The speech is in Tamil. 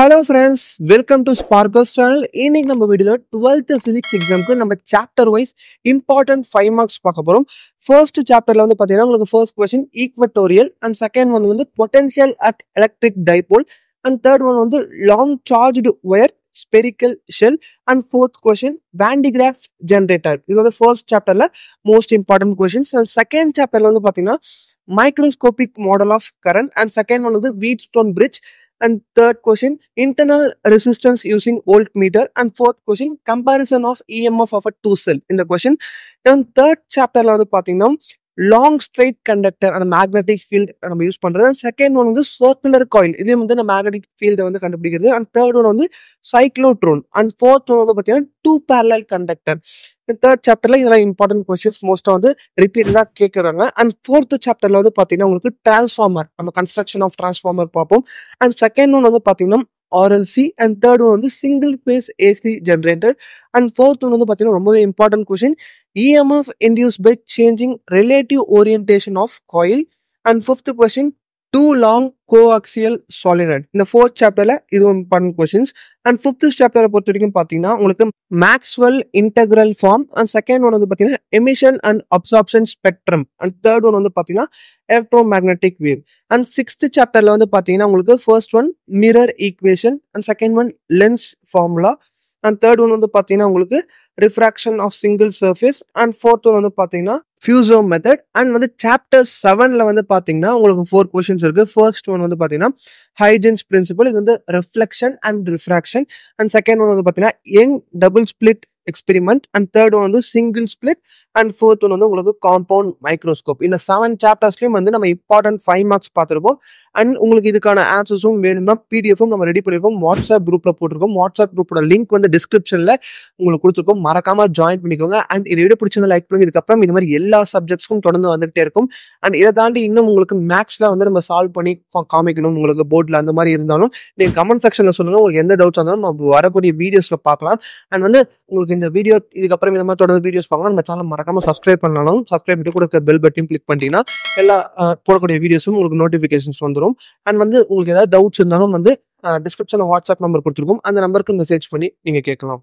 ஹலோ ஃப்ரெண்ட்ஸ் வெல்கம் டு ஸ்பார்கோஸ் சேனல் இன்னைக்கு நம்ம வீடியோ டுவெல்த்து ஃபிசிக்ஸ் எக்ஸாமுக்கு நம்ம chapter wise important five marks பார்க்க போகிறோம் ஃபர்ஸ்ட் சாப்டரில் வந்து பார்த்தீங்கன்னா உங்களுக்கு first question equatorial and second one வந்து potential at electric dipole and third one வந்து long charged wire spherical shell and fourth question Van de Graaff generator இது வந்து ஃபர்ஸ்ட் சாப்டரில் most important questions and second சாப்டரில் வந்து பார்த்தீங்கன்னா microscopic model of current and second one வந்து வீட் Wheatstone bridge and third question internal resistance using voltmeter and fourth question comparison of emf of a two cell in the question. Then third chapter, chapterல வந்து now. லாங் ஸ்ட்ரைட் கண்டக்டர் அந்த மேக்னெட்டிக் ஃபீல்டு நம்ம யூஸ் பண்ணுறது அண்ட் செகண்ட் ஒன் வந்து சர்க்குலர் காயில் இதே வந்து நம்ம மேக்னெட்டிக் ஃபீல்டை வந்து கண்டுபிடிக்கிறது அண்ட் தேர்ட் ஒன் வந்து சைக்ளோட்ரோன் அண்ட் ஃபோர்த் ஒன் வந்து பார்த்தீங்கன்னா டூ பேரலல் கண்டக்டர் தேர்ட் சாப்டர்ல இதெல்லாம் இம்பார்ட்டன்ட் கொஸ்டின்ஸ் மோஸ்ட்டாக வந்து ரிப்பீட்டடா கேட்குறாங்க அண்ட் ஃபோர்த்து சாப்டர்ல வந்து பார்த்தீங்கன்னா உங்களுக்கு டிரான்ஸ்ஃபார்மர் நம்ம கன்ஸ்ட்ரக்ஷன் ஆஃப் டிரான்ஸ்ஃபார்மர் பார்ப்போம் அண்ட் செகண்ட் ஒன் வந்து பார்த்தீங்கன்னா RLC and third one on the single phase AC generator and fourth one on the pathina romba important question EMF induced by changing relative orientation of coil and fifth question two long coaxial solenoid இந்த ஃபோர்த் சாப்டரில் இது இம்பார்ட்டன்ட் கொஸ்டின்ஸ் அண்ட் ஃபிஃப்த் சாப்டரை பொறுத்த வரைக்கும் பார்த்தீங்கன்னா உங்களுக்கு Maxwell integral form and second one வந்து பார்த்தீங்கன்னா emission and absorption spectrum and third one வந்து பார்த்தீங்கன்னா electro magnetic wave and sixth சாப்டரில் வந்து பார்த்தீங்கன்னா உங்களுக்கு first one mirror equation and second one lens formula and third one வந்து பார்த்தீங்கன்னா உங்களுக்கு refraction of single surface and fourth one வந்து பார்த்தீங்கன்னா ஃபியூசோம் மெத்தட் அண்ட் வந்து சாப்டர் செவனில் வந்து பார்த்தீங்கன்னா உங்களுக்கு ஃபோர் கொஷின்ஸ் இருக்குது ஃபர்ஸ்ட் ஒன் வந்து பார்த்தீங்கன்னா ஹைஜென்ஸ் பிரின்சிபல் இது வந்து reflection and refraction and second one வந்து பார்த்தீங்கன்னா Young double split experiment and third one வந்து single split and fourth one வந்து உங்களுக்கு காம்பவுண்ட் மைக்ரோஸ்கோப் இந்த செவன் சாப்டர்ஸ்லையும் வந்து நம்ம இம்பார்ட்டன்ட் ஃபைவ் மார்க்ஸ் பார்த்துருப்போம் அண்ட் உங்களுக்கு இதுக்கான ஆன்சர்ஸும் வேணும்னா பிடிஎஃபும் நம்ம ரெடி பண்ணியிருக்கோம் வாட்ஸ்அப் குரூப்பில் போட்டிருக்கோம் வாட்ஸ்அப் குரூப்போட லிங்க் வந்து டிஸ்கிரிப்ஷனில் உங்களுக்கு கொடுத்துருக்கோம் மறக்காமல் ஜாயின் பண்ணிக்கோங்க அண்ட் இதை விட பிடிச்சிருந்தா லைக் பண்ணுங்க இதுக்கப்புறம் இந்த மாதிரி எல்லா சப்ஜெக்ட்ஸ்க்கும் தொடர்ந்து வந்துகிட்டே இருக்கும் அண்ட் இதை தாண்டி இன்னும் உங்களுக்கு மேக்ஸில் வந்து நம்ம சால்வ் பண்ணி காமிக்கணும் உங்களுக்கு போர்டில் அந்த மாதிரி இருந்தாலும் நீங்கள் கமெண்ட் செக்ஷனில் சொல்லுங்கள் உங்களுக்கு எந்த டவுட்ஸ் இருந்தாலும் நம்ம வரக்கூடிய வீடியோஸில் பார்க்கலாம் அண்ட் வந்து உங்களுக்கு உங்களுக்கு இந்த வீடியோ இதுக்கப்புறம் இந்த மாதிரி தொடர்ந்து வீடியோஸ் பார்க்கணும் நம்ம சேனல் மறக்காம சப்ஸ்கிரைப் பண்ணாலும் சப்ஸ்கிரைப் பண்ணி கூட பெல் பட்டியும் கிளிக் பண்ணிட்டீங்கன்னா எல்லா போடக்கூடிய வீடியோஸும் உங்களுக்கு நோட்டிஃபிகேஷன்ஸ் வந்துடும் அண்ட் வந்து உங்களுக்கு ஏதாவது டவுட்ஸ் இருந்தாலும் வந்து டிஸ்கிரிப்ஷனில் வாட்ஸ்அப் நம்பர் கொடுத்துருக்கோம் அந்த நம்பருக்கு மெசேஜ் பண்ணி நீங்கள் கேட்கலாம்